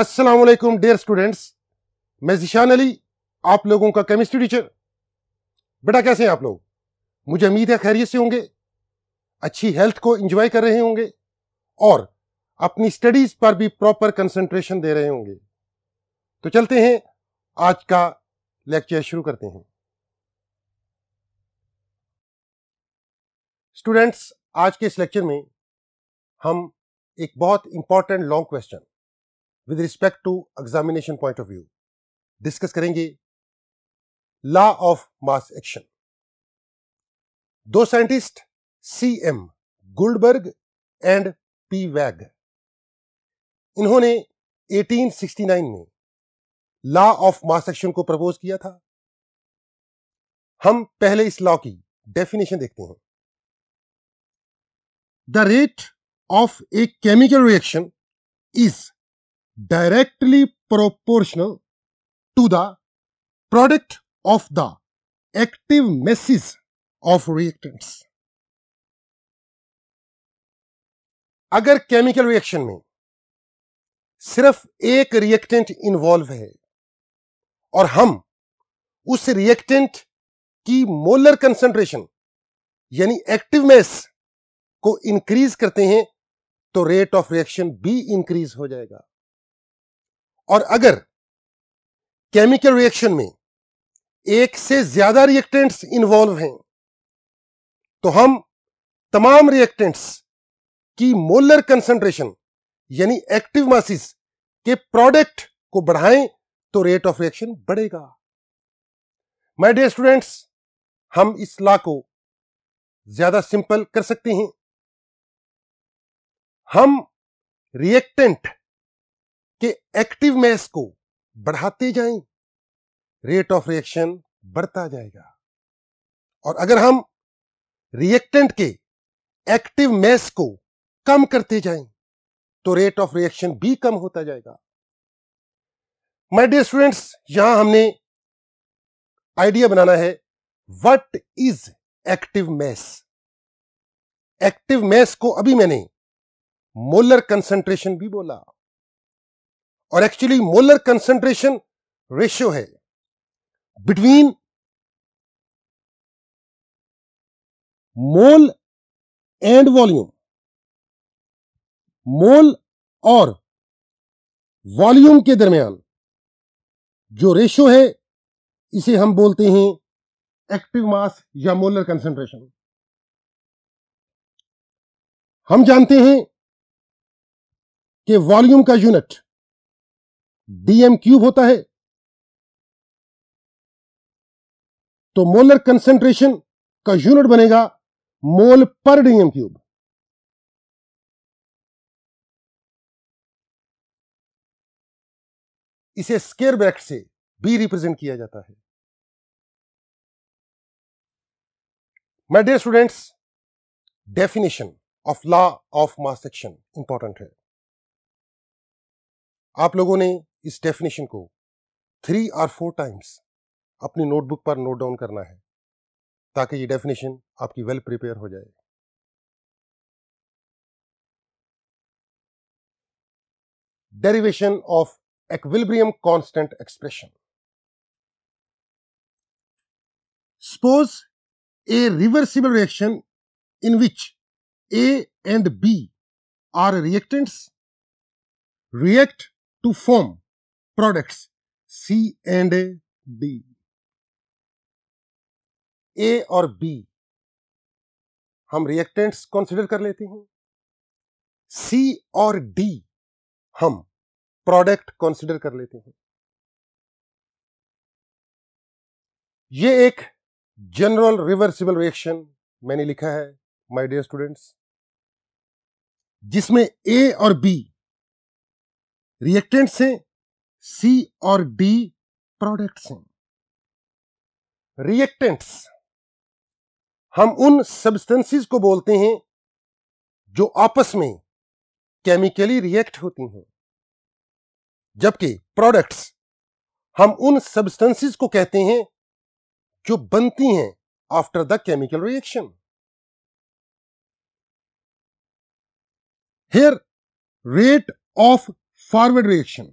अस्सलाम dear students मैं जिशान अली आप लोगों का केमिस्ट्री टीचर बेटा कैसे हैं आप लोग मुझे उम्मीद है खैरियत से होंगे अच्छी हेल्थ को एंजॉय कर रहे होंगे और अपनी स्टडीज पर भी प्रॉपर कंसंट्रेशन दे रहे होंगे तो चलते हैं आज का लेक्चर शुरू करते हैं स्टूडेंट्स आज के इस लेक्चर में हम एक बहुत important long question with respect to examination point of view discuss करेंगे लॉ ऑफ मास एक्शन दो scientist C M Guldberg and P Waage इन्होंने 1869 में लॉ ऑफ मास एक्शन को प्रपोज किया था हम पहले इस लॉ की डेफिनेशन देखते हैं the rate of a chemical reaction is directly proportional to the product of the active masses of reactants. अगर केमिकल रिएक्शन में सिर्फ एक रिएक्टेंट इन्वॉल्व है और हम उस रिएक्टेंट की मोलर कंसंट्रेशन यानी एक्टिव मेस को इंक्रीज करते हैं तो रेट ऑफ रिएक्शन भी इंक्रीज हो जाएगा और अगर केमिकल रिएक्शन में एक से ज्यादा रिएक्टेंट्स इन्वॉल्व हैं तो हम तमाम रिएक्टेंट्स की मोलर कंसंट्रेशन यानी एक्टिव मासिस के प्रोडक्ट को बढ़ाएं तो रेट ऑफ रिएक्शन बढ़ेगा माय डियर स्टूडेंट्स हम इस लॉ को ज्यादा सिंपल कर सकते हैं हम रिएक्टेंट कि एक्टिव मैस को बढ़ाते जाएं रेट ऑफ रिएक्शन बढ़ता जाएगा और अगर हम रिएक्टेंट के एक्टिव मैस को कम करते जाएं तो रेट ऑफ रिएक्शन भी कम होता जाएगा माय डियर स्टूडेंट्स यहां हमने आइडिया बनाना है what is active mass active mass को अभी मैंने मोलर कंसंट्रेशन भी बोला और एक्चुअली मोलर कंसेंट्रेशन रेशियो है between mole and volume mole और वॉल्यूम के दरमियान जो रेशियो है इसे हम बोलते हैं एक्टिव मास या मोलर कंसेंट्रेशन हम जानते हैं कि वॉल्यूम का यूनिट डीएम क्यूब होता है तो मोलर कंसेंट्रेशन का यूनिट बनेगा मोल पर डीएम क्यूब इसे स्केयर ब्रैकेट से बी रिप्रेजेंट किया जाता है my dear students definition of law of mass action important है आप लोगों ने इस डेफिनेशन को थ्री और फोर टाइम्स अपनी नोटबुक पर नोट डाउन करना है ताकि ये डेफिनेशन आपकी वेल प्रिपेयर हो जाए derivation of equilibrium constant expression suppose a reversible reaction in which A and B are reactants react to form products C and D A और बी हम रिएक्टेंट्स कंसिडर कर लेते हैं सी और डी हम प्रोडक्ट कंसिडर कर लेते हैं ये एक जनरल रिवर्सिबल रिएक्शन मैंने लिखा है माय डियर स्टूडेंट्स जिसमें ए और बी रिएक्टेंट्स हैं सी और डी प्रोडक्ट्स हैं रिएक्टेंट्स हम उन सब्सटेंसेस को बोलते हैं जो आपस में केमिकली रिएक्ट होती हैं जबकि प्रोडक्ट्स हम उन सब्सटेंसेस को कहते हैं जो बनती हैं after the chemical reaction here rate of forward reaction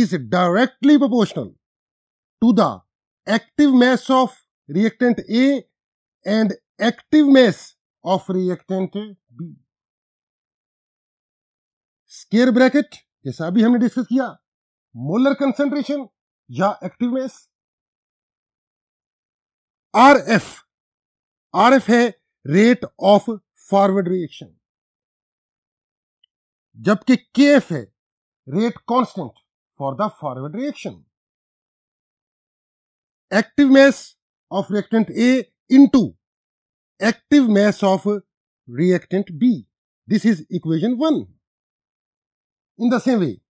is directly proportional to the active mass of reactant A and active mass of reactant B. Square bracket जैसा अभी हमने डिस्कस किया मोलर कंसेंट्रेशन या active mass R F R F है rate of forward reaction जबकि K F है rate constant for the forward reaction. Active mass of reactant A into active mass of reactant B. This is equation 1. In the same way,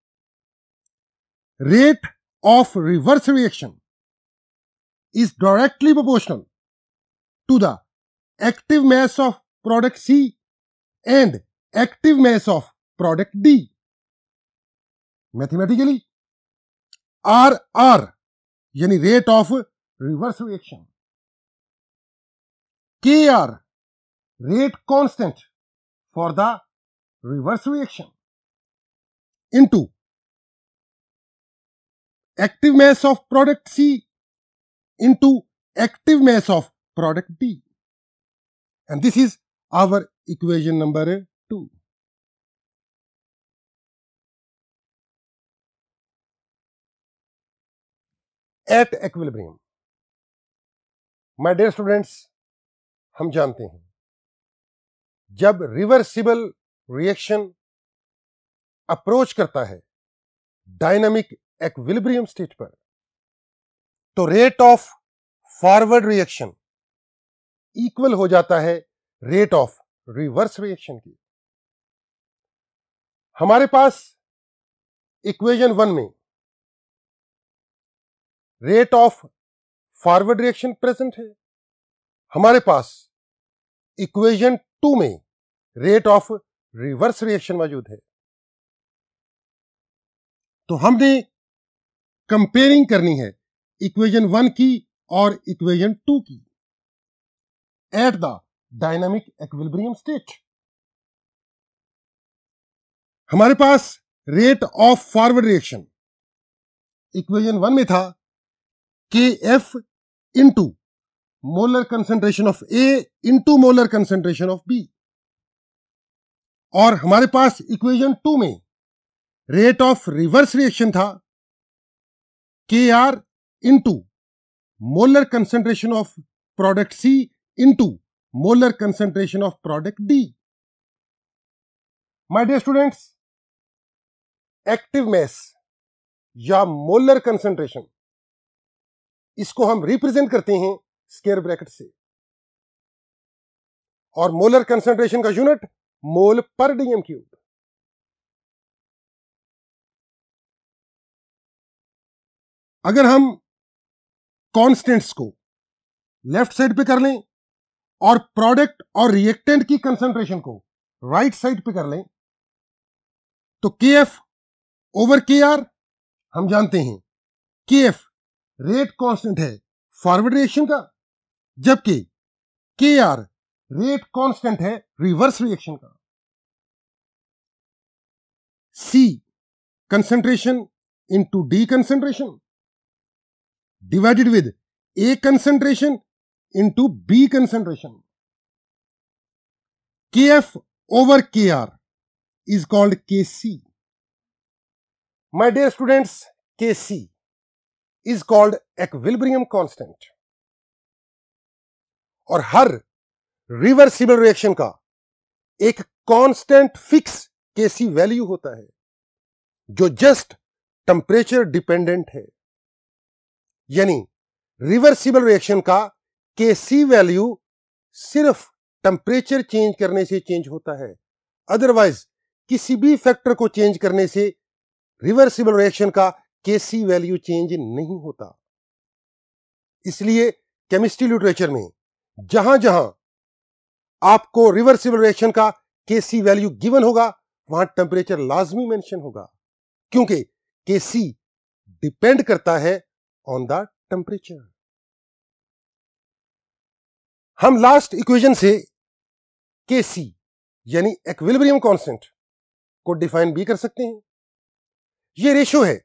rate of reverse reaction is directly proportional to the active mass of product C and active mass of product D. Mathematically, R R यानी rate of reverse reaction K R rate constant for the reverse reaction into active mass of product C into active mass of product D. And this is our equation number 2. At equilibrium my dear students हम जानते हैं जब reversible reaction approach करता है dynamic equilibrium state पर तो rate of forward reaction equal हो जाता है रेट ऑफ रिवर्स रिएक्शन की हमारे पास इक्वेशन वन में rate of forward reaction present है हमारे पास इक्वेशन टू में रेट ऑफ रिवर्स रिएक्शन मौजूद है तो हमने कंपेयरिंग करनी है इक्वेशन वन की और इक्वेशन टू की at the dynamic equilibrium state हमारे पास rate of forward reaction equation one में था K F into molar concentration of A into molar concentration of B और हमारे पास इक्वेशन टू में रेट ऑफ रिवर्स रिएक्शन था K R into molar concentration of product C into molar concentration of product D my dear students active mass या molar concentration इसको हम represent करते हैं स्केयर ब्रैकेट से और मोलर कंसेंट्रेशन का यूनिट मोल पर डीएम क्यूब अगर हम कांस्टेंट्स को लेफ्ट साइड पे कर लें और प्रोडक्ट और रिएक्टेंट की कंसेंट्रेशन को राइट right साइड पे कर लें तो के एफ ओवर के आर हम जानते हैं के एफ रेट कांस्टेंट है फॉरवर्ड रिएक्शन का जबकि के आर रेट कांस्टेंट है रिवर्स रिएक्शन का C concentration into D concentration divided with A concentration into B concentration K F over K R is called K C my dear students K C is called equilibrium constant और हर reversible reaction का एक constant fix केसी value होता है जो just temperature dependent है यानी reversible reaction का केसी वैल्यू सिर्फ टेम्परेचर चेंज करने से चेंज होता है अदरवाइज किसी भी फैक्टर को चेंज करने से रिवर्सिबल रिएक्शन का केसी वैल्यू चेंज नहीं होता इसलिए केमिस्ट्री लिटरेचर में जहां जहां आपको रिवर्सिबल रिएक्शन का केसी वैल्यू गिवन होगा वहां टेम्परेचर लाजमी मेंशन होगा क्योंकि केसी डिपेंड करता है ऑन द टेम्परेचर हम लास्ट इक्वेशन से केसी यानी एक्विलिब्रियम कांस्टेंट को डिफाइन भी कर सकते हैं यह रेशो है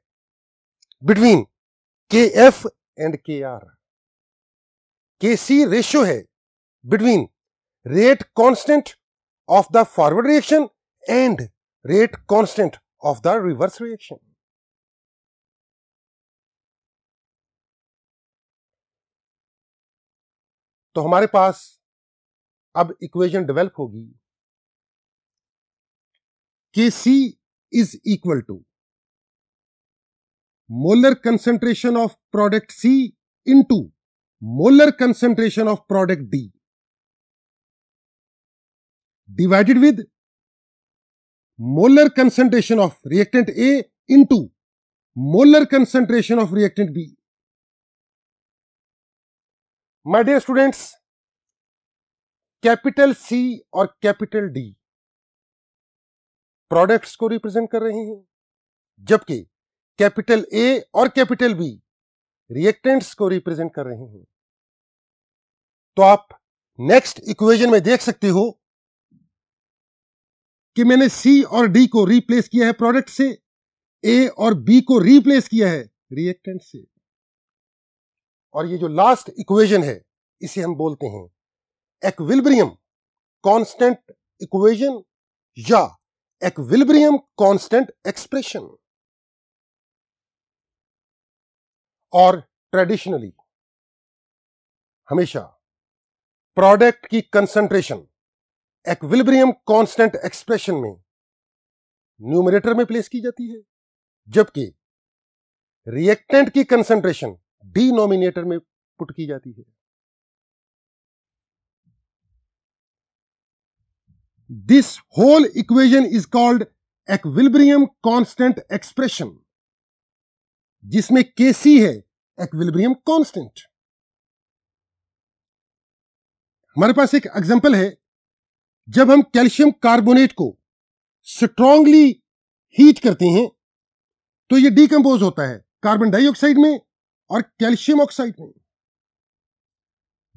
बिटवीन के F and K R K C ratio है between rate constant of the forward reaction and rate constant of the reverse reaction तो हमारे पास अब इक्वेशन डेवलप होगी K C is equal to molar concentration of product C into molar concentration of product D divided with molar concentration of reactant A into molar concentration of reactant B my dear students capital C और capital D products को represent कर रहे हैं जबकि capital A और capital B reactants को represent कर रहे हैं तो आप नेक्स्ट इक्वेशन में देख सकते हो कि मैंने सी और डी को रिप्लेस किया है प्रोडक्ट से ए और बी को रिप्लेस किया है रिएक्टेंट से और ये जो लास्ट इक्वेशन है इसे हम बोलते हैं एक्विलिब्रियम कांस्टेंट इक्वेशन या एक्विलिब्रियम कांस्टेंट एक्सप्रेशन और ट्रेडिशनली हमेशा प्रोडक्ट की कंसंट्रेशन एक्विलिब्रियम कांस्टेंट एक्सप्रेशन में न्यूमिनेटर में प्लेस की जाती है जबकि रिएक्टेंट की कंसंट्रेशन डिनोमिनेटर में पुट की जाती है this whole equation is called equilibrium constant expression जिसमें केसी है एक्विलिब्रियम कांस्टेंट हमारे पास एक एग्जांपल है जब हम कैल्शियम कार्बोनेट को स्ट्रांगली हीट करते हैं तो ये डिकम्पोज होता है कार्बन डाइऑक्साइड में और कैल्शियम ऑक्साइड में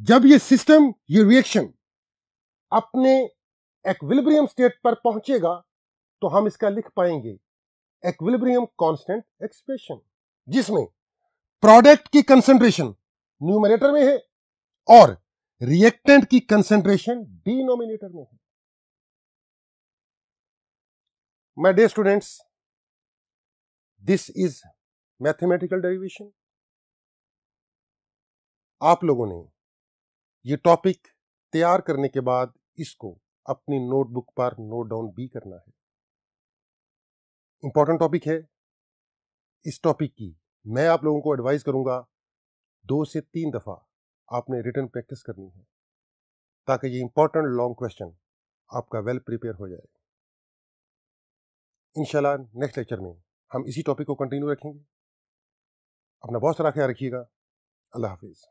जब ये सिस्टम ये रिएक्शन अपने एक्विलिब्रियम स्टेट पर पहुंचेगा तो हम इसका लिख पाएंगे एक्विलिब्रियम कांस्टेंट एक्सप्रेशन जिसमें प्रोडक्ट की कंसेंट्रेशन न्यूमरेटर में है और रिएक्टेंट की कंसेंट्रेशन डिनोमिनेटर में है my dear students this is mathematical derivation आप लोगों ने ये टॉपिक तैयार करने के बाद इसको अपनी नोटबुक पर नोट डाउन भी करना है इंपॉर्टेंट टॉपिक है इस टॉपिक की मैं आप लोगों को एडवाइस करूंगा दो से तीन दफ़ा आपने रिटर्न प्रैक्टिस करनी है ताकि ये इंपॉर्टेंट लॉन्ग क्वेश्चन आपका वेल प्रिपेयर हो जाए इनशाला नेक्स्ट लेक्चर में हम इसी टॉपिक को कंटिन्यू रखेंगे अपना बहुत सारा ख्याल रखिएगा अल्लाह हाफिज़